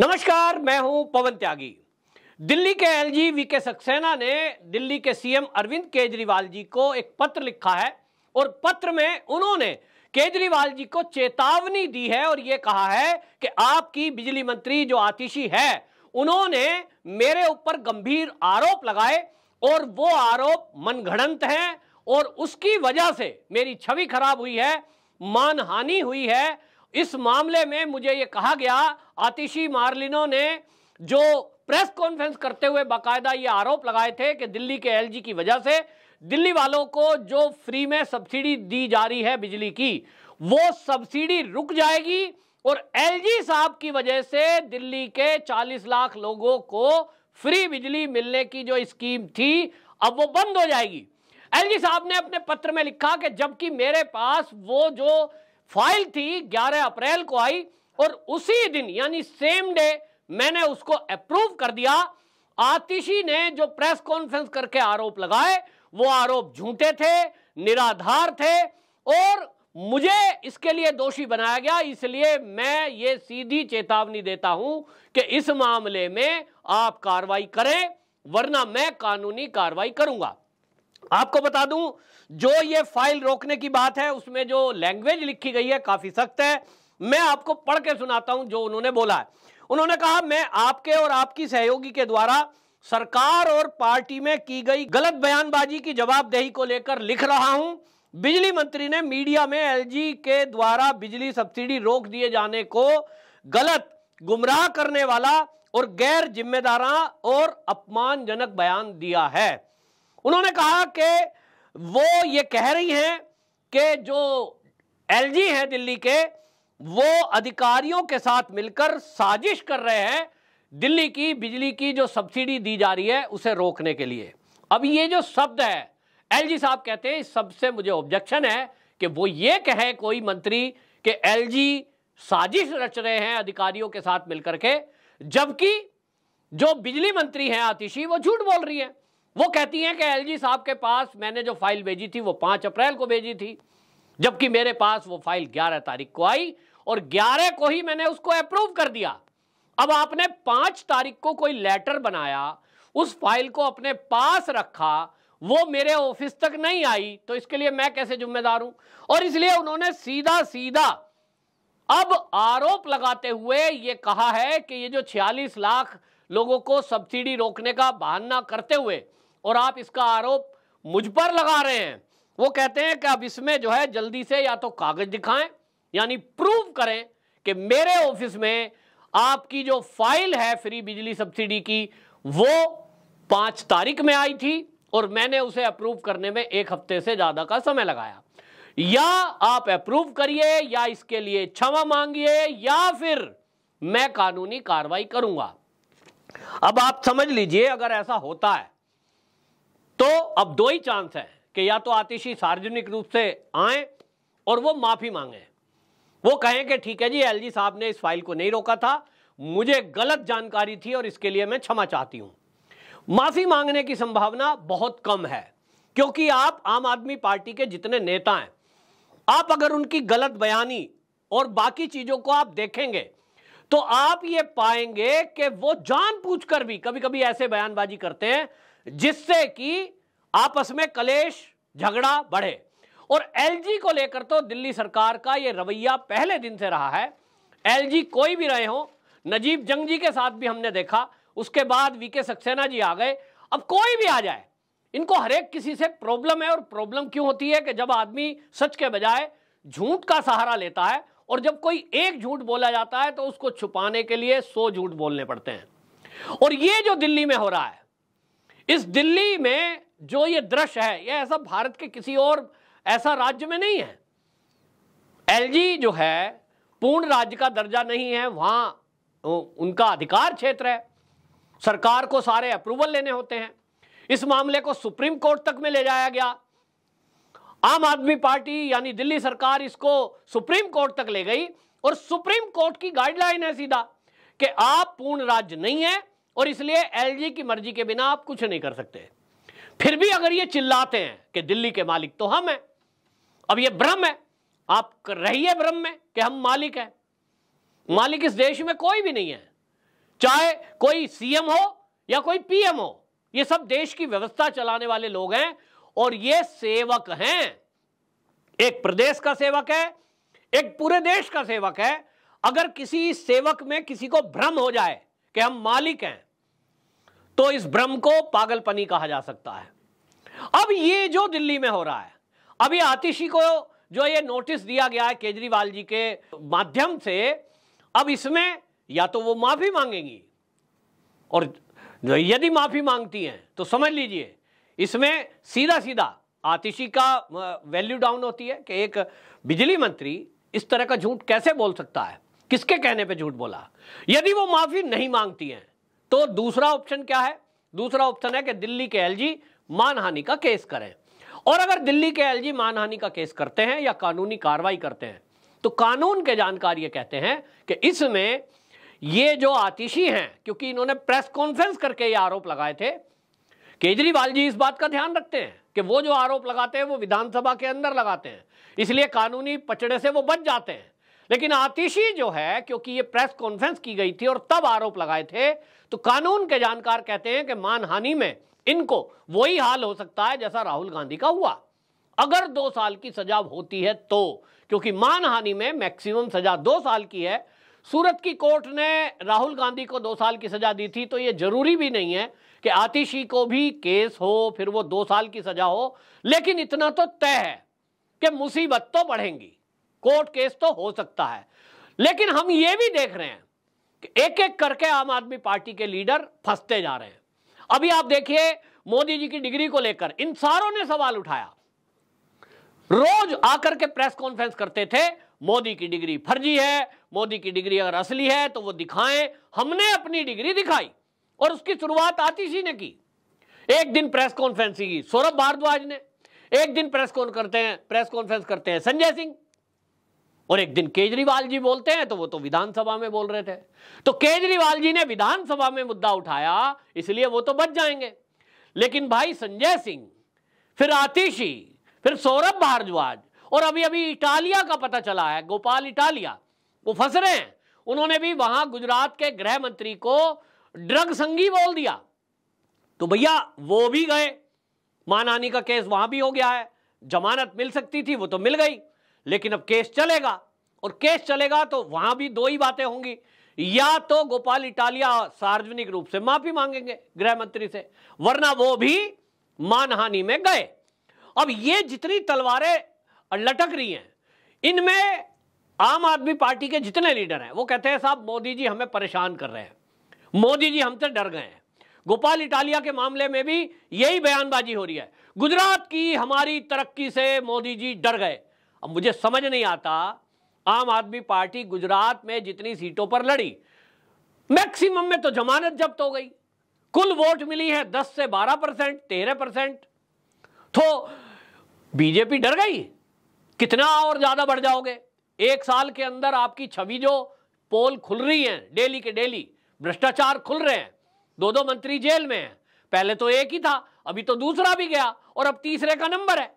नमस्कार मैं हूं पवन त्यागी दिल्ली के एलजी वीके सक्सेना ने दिल्ली के सीएम अरविंद केजरीवाल जी को एक पत्र लिखा है और पत्र में उन्होंने केजरीवाल जी को चेतावनी दी है और ये कहा है कि आपकी बिजली मंत्री जो आतिशी है उन्होंने मेरे ऊपर गंभीर आरोप लगाए और वो आरोप मनगढ़ंत हैं और उसकी वजह से मेरी छवि खराब हुई है मानहानि हुई है इस मामले में मुझे ये कहा गया आतिशी मार्लिनो ने जो प्रेस कॉन्फ्रेंस करते हुए बाकायदा ये आरोप लगाए थे कि दिल्ली के एलजी की वजह से दिल्ली वालों को जो फ्री में सब्सिडी दी जा रही है बिजली की वो सब्सिडी रुक जाएगी और एलजी साहब की वजह से दिल्ली के 40 लाख लोगों को फ्री बिजली मिलने की जो स्कीम थी अब वो बंद हो जाएगी एलजी साहब ने अपने पत्र में लिखा कि जबकि मेरे पास वो जो फाइल थी 11 अप्रैल को आई और उसी दिन यानी सेम डे मैंने उसको अप्रूव कर दिया आतिशी ने जो प्रेस कॉन्फ्रेंस करके आरोप लगाए वो आरोप झूठे थे निराधार थे और मुझे इसके लिए दोषी बनाया गया इसलिए मैं ये सीधी चेतावनी देता हूं कि इस मामले में आप कार्रवाई करें वरना मैं कानूनी कार्रवाई करूंगा आपको बता दूं जो ये फाइल रोकने की बात है उसमें जो लैंग्वेज लिखी गई है काफी सख्त है मैं आपको पढ़ के सुनाता हूं जो उन्होंने बोला है उन्होंने कहा मैं आपके और आपकी सहयोगी के द्वारा सरकार और पार्टी में की गई गलत बयानबाजी की जवाबदेही को लेकर लिख रहा हूं बिजली मंत्री ने मीडिया में एलजी के द्वारा बिजली सब्सिडी रोक दिए जाने को गलत गुमराह करने वाला और गैर जिम्मेदारा और अपमानजनक बयान दिया है उन्होंने कहा कि वो ये कह रही हैं कि जो एलजी हैं दिल्ली के वो अधिकारियों के साथ मिलकर साजिश कर रहे हैं दिल्ली की बिजली की जो सब्सिडी दी जा रही है उसे रोकने के लिए अब ये जो शब्द है एलजी साहब कहते हैं इस शब्द से मुझे ऑब्जेक्शन है कि वो ये कहे कोई मंत्री कि एलजी साजिश रच रहे हैं अधिकारियों के साथ मिलकर के जबकि जो बिजली मंत्री हैं आतिशी वो झूठ बोल रही है वो कहती हैं कि एलजी साहब के पास मैंने जो फाइल भेजी थी वो पांच अप्रैल को भेजी थी जबकि मेरे पास वो फाइल ग्यारह तारीख को आई और ग्यारह को ही मैंने उसको अप्रूव कर दिया अब आपने पांच तारीख को कोई लेटर बनाया उस फाइल को अपने पास रखा वो मेरे ऑफिस तक नहीं आई तो इसके लिए मैं कैसे जिम्मेदार हूं और इसलिए उन्होंने सीधा सीधा अब आरोप लगाते हुए ये कहा है कि ये जो 46 लाख लोगों को सब्सिडी रोकने का बहाना करते हुए और आप इसका आरोप मुझ पर लगा रहे हैं वो कहते हैं कि अब इसमें जो है जल्दी से या तो कागज दिखाएं यानी प्रूव करें कि मेरे ऑफिस में आपकी जो फाइल है फ्री बिजली सब्सिडी की वो पांच तारीख में आई थी और मैंने उसे अप्रूव करने में एक हफ्ते से ज़्यादा का समय लगाया या आप अप्रूव करिए या इसके लिए क्षमा मांगिए या फिर मैं कानूनी कार्रवाई करूंगा अब आप समझ लीजिए अगर ऐसा होता है तो अब दो ही चांस है कि या तो आतिशी सार्वजनिक रूप से आए और वो माफ़ी मांगे वो कहें कि ठीक है जी एलजी साहब ने इस फाइल को नहीं रोका था मुझे गलत जानकारी थी और इसके लिए मैं क्षमा चाहती हूं माफ़ी मांगने की संभावना बहुत कम है क्योंकि आप आम आदमी पार्टी के जितने नेता हैं आप अगर उनकी गलत बयानी और बाकी चीज़ों को आप देखेंगे तो आप ये पाएंगे कि वो जान जानबूझकर भी कभी कभी ऐसे बयानबाजी करते हैं जिससे कि आपस में कलेश झगड़ा बढ़े और एलजी को लेकर तो दिल्ली सरकार का यह रवैया पहले दिन से रहा है एलजी कोई भी रहे हो नजीब जंग जी के साथ भी हमने देखा उसके बाद वीके सक्सेना जी आ गए अब कोई भी आ जाए इनको हरेक किसी से प्रॉब्लम है और प्रॉब्लम क्यों होती है कि जब आदमी सच के बजाय झूठ का सहारा लेता है और जब कोई एक झूठ बोला जाता है तो उसको छुपाने के लिए सौ झूठ बोलने पड़ते हैं और ये जो दिल्ली में हो रहा है इस दिल्ली में जो ये दृश्य है यह ऐसा भारत के किसी और ऐसा राज्य में नहीं है एलजी जो है पूर्ण राज्य का दर्जा नहीं है वहां उनका अधिकार क्षेत्र है सरकार को सारे अप्रूवल लेने होते हैं इस मामले को सुप्रीम कोर्ट तक में ले जाया गया आम आदमी पार्टी यानी दिल्ली सरकार इसको सुप्रीम कोर्ट तक ले गई और सुप्रीम कोर्ट की गाइडलाइन है सीधा कि आप पूर्ण राज्य नहीं है और इसलिए एलजी की मर्जी के बिना आप कुछ नहीं कर सकते फिर भी अगर ये चिल्लाते हैं कि दिल्ली के मालिक तो हम हैं अब ये भ्रम है आप रहिए भ्रम में कि हम मालिक हैं मालिक इस देश में कोई भी नहीं है चाहे कोई सीएम हो या कोई पीएम हो ये सब देश की व्यवस्था चलाने वाले लोग हैं और ये सेवक हैं एक प्रदेश का सेवक है एक पूरे देश का सेवक है अगर किसी सेवक में किसी को भ्रम हो जाए कि हम मालिक हैं तो इस भ्रम को पागलपनी कहा जा सकता है अब ये जो दिल्ली में हो रहा है अभी आतिशी को जो ये नोटिस दिया गया है केजरीवाल जी के माध्यम से अब इसमें या तो वो माफी मांगेंगी और यदि माफी मांगती हैं तो समझ लीजिए इसमें सीधा सीधा आतिशी का वैल्यू डाउन होती है कि एक बिजली मंत्री इस तरह का झूठ कैसे बोल सकता है किसके कहने पे झूठ बोला यदि वो माफी नहीं मांगती हैं तो दूसरा ऑप्शन क्या है दूसरा ऑप्शन है कि दिल्ली के एलजी मानहानि का केस करें और अगर दिल्ली के एलजी मानहानि का केस करते हैं या कानूनी कार्रवाई करते हैं तो कानून के जानकार ये कहते हैं कि इसमें ये जो आतिशी हैं क्योंकि इन्होंने प्रेस कॉन्फ्रेंस करके ये आरोप लगाए थे केजरीवाल जी इस बात का ध्यान रखते हैं कि वो जो आरोप लगाते हैं वो विधानसभा के अंदर लगाते हैं इसलिए कानूनी पचड़े से वो बच जाते हैं लेकिन आतिशी जो है क्योंकि ये प्रेस कॉन्फ्रेंस की गई थी और तब आरोप लगाए थे तो कानून के जानकार कहते हैं कि मानहानि में इनको वही हाल हो सकता है जैसा राहुल गांधी का हुआ अगर दो साल की सजा होती है तो क्योंकि मानहानि में मैक्सिमम सजा दो साल की है सूरत की कोर्ट ने राहुल गांधी को दो साल की सजा दी थी तो ये जरूरी भी नहीं है कि आतिशी को भी केस हो फिर वो दो साल की सजा हो लेकिन इतना तो तय है कि मुसीबत तो बढ़ेंगी कोर्ट केस तो हो सकता है लेकिन हम ये भी देख रहे हैं कि एक एक करके आम आदमी पार्टी के लीडर फंसते जा रहे हैं अभी आप देखिए मोदी जी की डिग्री को लेकर इन सारों ने सवाल उठाया रोज आकर के प्रेस कॉन्फ्रेंस करते थे मोदी की डिग्री फर्जी है मोदी की डिग्री अगर असली है तो वो दिखाएं हमने अपनी डिग्री दिखाई और उसकी शुरुआत आतिशी ने की एक दिन प्रेस कॉन्फ्रेंस की सौरभ भारद्वाज ने एक दिन प्रेस कॉन करते हैं प्रेस कॉन्फ्रेंस करते हैं संजय सिंह और एक दिन केजरीवाल जी बोलते हैं तो वो तो विधानसभा में बोल रहे थे तो केजरीवाल जी ने विधानसभा में मुद्दा उठाया इसलिए वो तो बच जाएंगे लेकिन भाई संजय सिंह फिर आतिशी फिर सौरभ भारद्वाज और अभी अभी इटालिया का पता चला है गोपाल इटालिया वो फंस रहे हैं उन्होंने भी वहां गुजरात के गृह मंत्री को ड्रग संघी बोल दिया तो भैया वो भी गए मानहानि का केस वहां भी हो गया है जमानत मिल सकती थी वो तो मिल गई लेकिन अब केस चलेगा और केस चलेगा तो वहां भी दो ही बातें होंगी या तो गोपाल इटालिया सार्वजनिक रूप से माफी मांगेंगे गृह मंत्री से वरना वो भी मानहानि में गए अब ये जितनी तलवारें लटक रही हैं इनमें आम आदमी पार्टी के जितने लीडर हैं वो कहते हैं साहब मोदी जी हमें परेशान कर रहे हैं मोदी जी हमसे डर गए हैं गोपाल इटालिया के मामले में भी यही बयानबाजी हो रही है गुजरात की हमारी तरक्की से मोदी जी डर गए अब मुझे समझ नहीं आता आम आदमी पार्टी गुजरात में जितनी सीटों पर लड़ी मैक्सिमम में तो जमानत जब्त हो गई कुल वोट मिली है 10 से 12 परसेंट तेरह परसेंट तो बीजेपी डर गई कितना और ज्यादा बढ़ जाओगे एक साल के अंदर आपकी छवि जो पोल खुल रही है डेली के डेली भ्रष्टाचार खुल रहे हैं दो दो मंत्री जेल में हैं पहले तो एक ही था अभी तो दूसरा भी गया और अब तीसरे का नंबर है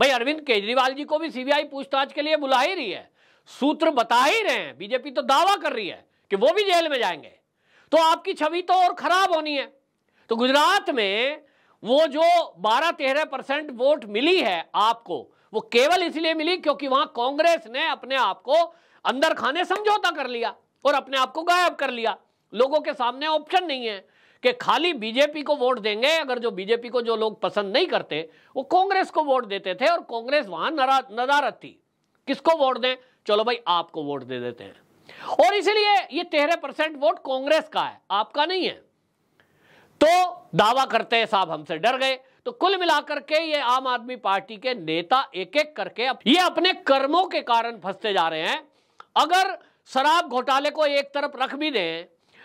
भाई अरविंद केजरीवाल जी को भी सीबीआई पूछताछ के लिए बुला ही रही है सूत्र बता ही रहे हैं बीजेपी तो दावा कर रही है कि वो भी जेल में जाएंगे तो आपकी छवि तो और खराब होनी है तो गुजरात में वो जो 12-13 परसेंट वोट मिली है आपको वो केवल इसलिए मिली क्योंकि वहां कांग्रेस ने अपने आप को अंदर खाने समझौता कर लिया और अपने आप को गायब कर लिया लोगों के सामने ऑप्शन नहीं है कि खाली बीजेपी को वोट देंगे अगर जो बीजेपी को जो लोग पसंद नहीं करते वो कांग्रेस को वोट देते थे और कांग्रेस वहां नदारत थी किसको वोट दें चलो भाई आपको वोट दे देते हैं और इसलिए ये तेरह परसेंट वोट कांग्रेस का है आपका नहीं है तो दावा करते हैं साहब हमसे डर गए तो कुल मिलाकर के ये आम आदमी पार्टी के नेता एक एक करके ये अपने कर्मों के कारण फंसते जा रहे हैं अगर शराब घोटाले को एक तरफ रख भी दें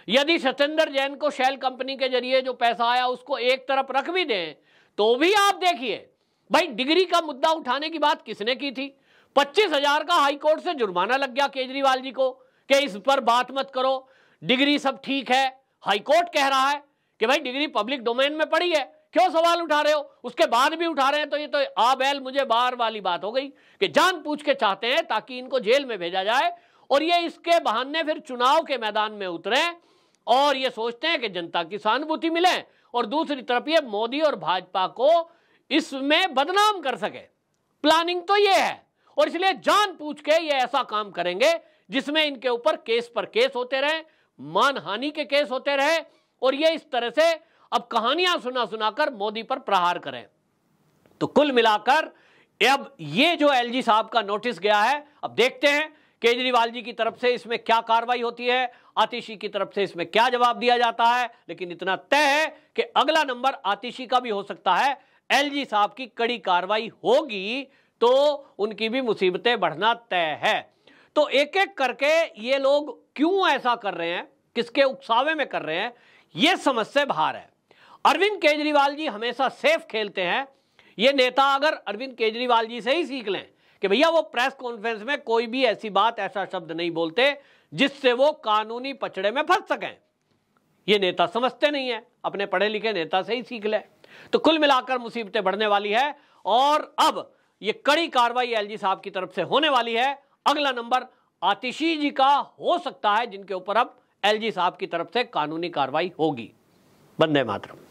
यदि सत्येंद्र जैन को शेल कंपनी के जरिए जो पैसा आया उसको एक तरफ रख भी दें तो भी आप देखिए भाई डिग्री का मुद्दा उठाने की बात किसने की थी पच्चीस हजार का हाईकोर्ट से जुर्माना लग गया केजरीवाल जी को कि इस पर बात मत करो डिग्री सब ठीक है हाईकोर्ट कह रहा है कि भाई डिग्री पब्लिक डोमेन में पड़ी है क्यों सवाल उठा रहे हो उसके बाद भी उठा रहे हैं तो ये तो आबैल मुझे बार वाली बात हो गई कि जान पूछ के चाहते हैं ताकि इनको जेल में भेजा जाए और ये इसके बहाने फिर चुनाव के मैदान में उतरे और ये सोचते हैं कि जनता की सहानुभूति मिले और दूसरी तरफ ये मोदी और भाजपा को इसमें बदनाम कर सके प्लानिंग तो ये है और इसलिए जान पूछ के ये ऐसा काम करेंगे जिसमें इनके ऊपर केस पर केस होते रहे मानहानि के केस होते रहे और ये इस तरह से अब कहानियां सुना सुनाकर मोदी पर प्रहार करें तो कुल मिलाकर अब ये जो एलजी साहब का नोटिस गया है अब देखते हैं केजरीवाल जी की तरफ से इसमें क्या कार्रवाई होती है आतिशी की तरफ से इसमें क्या जवाब दिया जाता है लेकिन इतना तय है कि अगला नंबर आतिशी का भी हो सकता है एलजी साहब की कड़ी कार्रवाई होगी तो उनकी भी मुसीबतें बढ़ना तय है तो एक एक करके ये लोग क्यों ऐसा कर रहे हैं किसके उकसावे में कर रहे हैं ये समझ से बाहर है अरविंद केजरीवाल जी हमेशा सेफ खेलते हैं ये नेता अगर अरविंद केजरीवाल जी से ही सीख लें कि भैया वो प्रेस कॉन्फ्रेंस में कोई भी ऐसी बात ऐसा शब्द नहीं बोलते जिससे वो कानूनी पचड़े में फंस सकें ये नेता समझते नहीं है अपने पढ़े लिखे नेता से ही सीख ले तो कुल मिलाकर मुसीबतें बढ़ने वाली है और अब ये कड़ी कार्रवाई एलजी साहब की तरफ से होने वाली है अगला नंबर आतिशी जी का हो सकता है जिनके ऊपर अब एलजी साहब की तरफ से कानूनी कार्रवाई होगी बंदे मातरम